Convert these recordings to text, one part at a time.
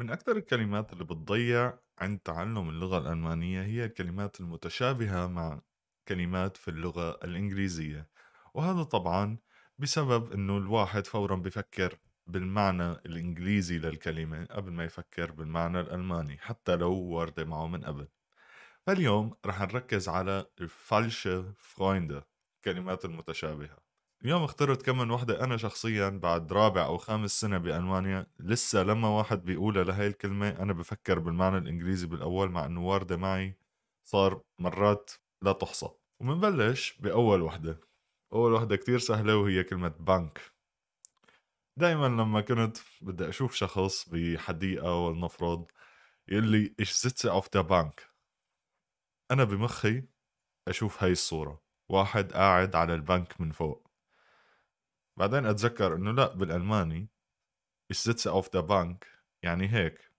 من أكثر الكلمات اللي بتضيع عند تعلم اللغة الألمانية هي الكلمات المتشابهة مع كلمات في اللغة الإنجليزية وهذا طبعا بسبب أنه الواحد فورا بفكر بالمعنى الإنجليزي للكلمة قبل ما يفكر بالمعنى الألماني حتى لو واردة معه من قبل فاليوم رح نركز على الفالشة فرويندة الكلمات المتشابهة اليوم اخترت كم من وحده انا شخصيا بعد رابع او خامس سنه بالمانيا لسه لما واحد بيقولها لهي الكلمه انا بفكر بالمعنى الانجليزي بالاول مع انه وارده معي صار مرات لا تحصى ومنبلش باول وحده اول وحده كتير سهله وهي كلمه بنك دائما لما كنت بدي اشوف شخص بحديقه ولنفرض يقول لي ايش سيتسه اوف ذا بانك انا بمخي اشوف هاي الصوره واحد قاعد على البنك من فوق بعدين اتذكر انه لا بالالماني السيتس اوف ذا بانك يعني هيك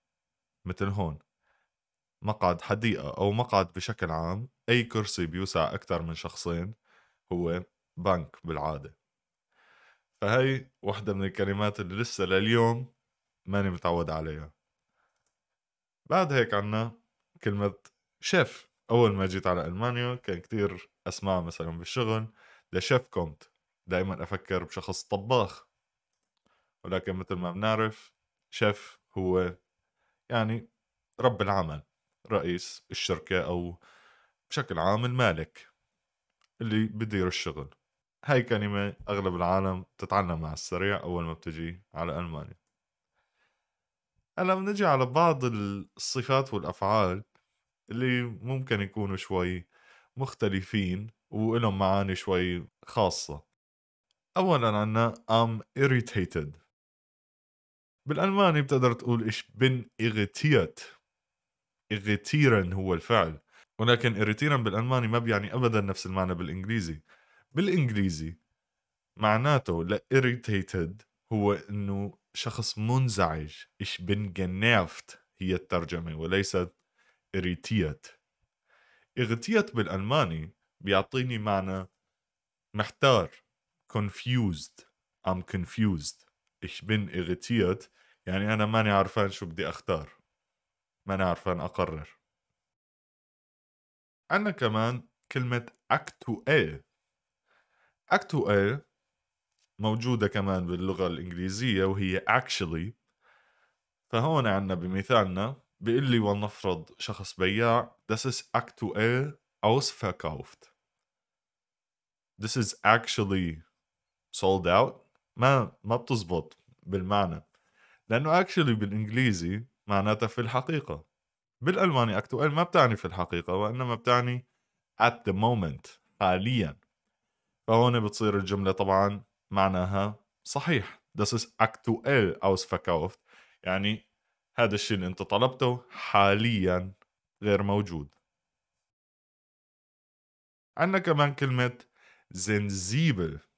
مثل هون مقعد حديقه او مقعد بشكل عام اي كرسي بيوسع اكثر من شخصين هو بنك بالعاده فهي وحده من الكلمات اللي لسه لليوم ماني متعود عليها بعد هيك عنا كلمة شيف أول ما جيت على ألمانيا كان كتير أسمع مثلا بالشغل ده شيف كومت دائما افكر بشخص طباخ ولكن مثل ما بنعرف شيف هو يعني رب العمل رئيس الشركه او بشكل عام المالك اللي بدير الشغل هاي كلمة أغلب العالم تتعلم على السريع أول ما بتجي على ألمانيا هلا بنجي على بعض الصفات والأفعال اللي ممكن يكونوا شوي مختلفين وإلهم معاني شوي خاصة اولا عنا ام irritated بالالماني بتقدر تقول ايش بن اغتيت اغتيرا هو الفعل ولكن irritieren بالالماني ما بيعني ابدا نفس المعنى بالانجليزي بالانجليزي معناته لا irritated هو انه شخص منزعج ايش بن جنافت هي الترجمه وليست اريتيت اغتيت بالالماني بيعطيني معنى محتار confused I'm confused ich bin irritiert يعني أنا ماني عارفان شو بدي أختار ماني عارفان أقرر عندنا كمان كلمة actuate actuate موجودة كمان باللغة الإنجليزية وهي actually فهون عندنا بمثالنا بيقول لي ولنفرض شخص بياع this is actuell ausverkauft this is actually سولد اوت ما ما بتزبط بالمعنى لانه اكشلي بالانجليزي معناتها في الحقيقه بالالماني اكتوال ما بتعني في الحقيقه وانما بتعني at the moment حاليا فهون بتصير الجمله طبعا معناها صحيح das ist aktuell ausverkauft يعني هذا الشيء اللي انت طلبته حاليا غير موجود عندنا كمان كلمة sensible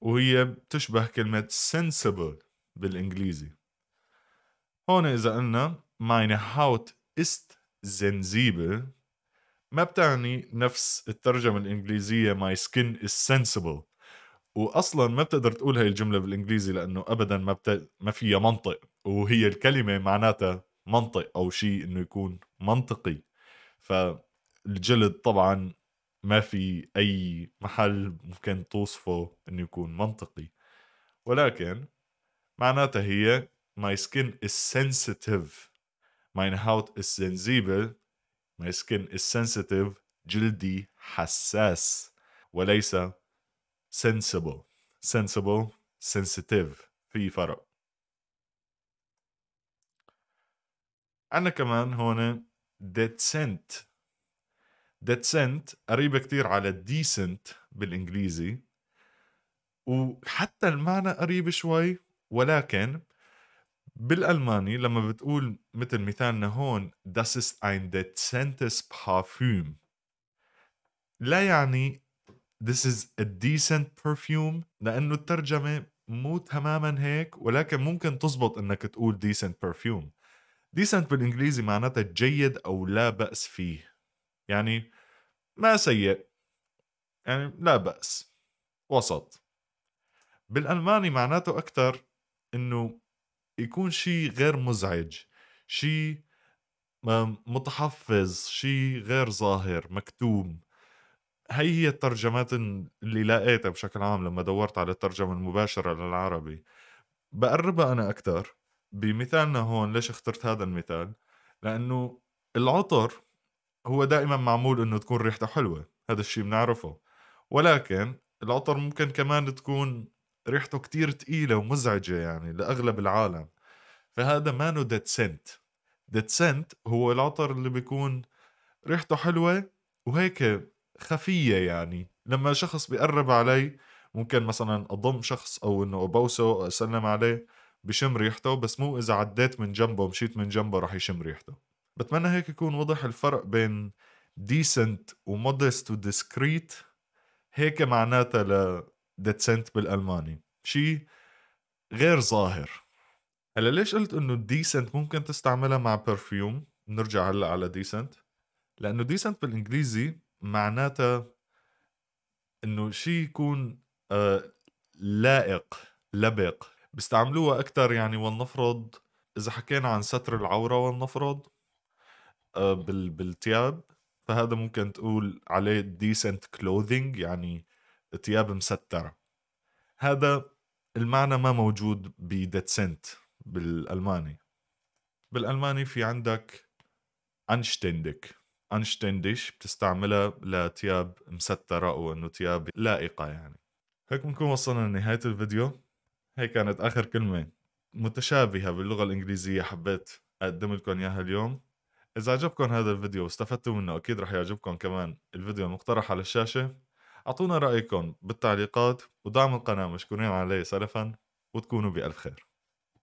وهي بتشبه كلمة sensible بالإنجليزي هون إذا قلنا meine Haut ist sensibel ما بتعني نفس الترجمة الإنجليزية my skin is sensible وأصلا ما بتقدر تقول هاي الجملة بالإنجليزي لأنه أبدا ما, بت... ما فيها منطق وهي الكلمة معناتها منطق أو شيء إنه يكون منطقي فالجلد طبعا ما في أي محل ممكن توصفه إنه يكون منطقي ولكن معناتها هي my skin is sensitive my heart is sensible my skin is sensitive جلدي حساس وليس sensible sensible sensitive في فرق عندنا كمان هون descent ديسنت قريبة كتير على ديسنت بالإنجليزي وحتى المعنى قريب شوي ولكن بالألماني لما بتقول مثل مثالنا هون Das ist ein decentes Parfüm لا يعني This is a decent perfume لأنه الترجمة مو تماما هيك ولكن ممكن تزبط انك تقول decent perfume decent بالانجليزي معناتها جيد او لا بأس فيه يعني ما سيء يعني لا بأس وسط بالألماني معناته أكثر إنه يكون شيء غير مزعج شيء متحفظ شيء غير ظاهر مكتوم هي هي الترجمات اللي لقيتها بشكل عام لما دورت على الترجمة المباشرة للعربي بقربها أنا أكثر بمثالنا هون ليش اخترت هذا المثال لأنه العطر هو دائما معمول انه تكون ريحته حلوه هذا الشيء بنعرفه ولكن العطر ممكن كمان تكون ريحته كتير تقيلة ومزعجة يعني لأغلب العالم فهذا نو ديت سنت ديت سنت هو العطر اللي بيكون ريحته حلوة وهيك خفية يعني لما شخص بيقرب علي ممكن مثلا أضم شخص أو إنه أبوسه أو أسلم عليه بشم ريحته بس مو إذا عديت من جنبه ومشيت من جنبه رح يشم ريحته بتمنى هيك يكون وضح الفرق بين decent ومودست وديسكريت هيك معناتها ل decent بالالماني شيء غير ظاهر هلا ليش قلت انه decent ممكن تستعملها مع برفيوم نرجع هلا على ديسنت لانه ديسنت بالانجليزي معناتها انه شيء يكون آه لائق لبق بيستعملوها اكثر يعني ولنفرض اذا حكينا عن ستر العوره ولنفرض آه، بالتياب فهذا ممكن تقول عليه decent clothing يعني تياب مسترة هذا المعنى ما موجود بديتسنت بالألماني بالألماني في عندك anständig انشتندش بتستعملها لتياب مسترة أو أنه تياب لائقة يعني هيك بنكون وصلنا لنهاية الفيديو هي كانت آخر كلمة متشابهة باللغة الإنجليزية حبيت أقدم لكم إياها اليوم اذا عجبكم هذا الفيديو واستفدتوا منه اكيد رح يعجبكم كمان الفيديو المقترح على الشاشه اعطونا رايكم بالتعليقات ودعموا القناه مشكورين عليه سلفا وتكونوا بالف خير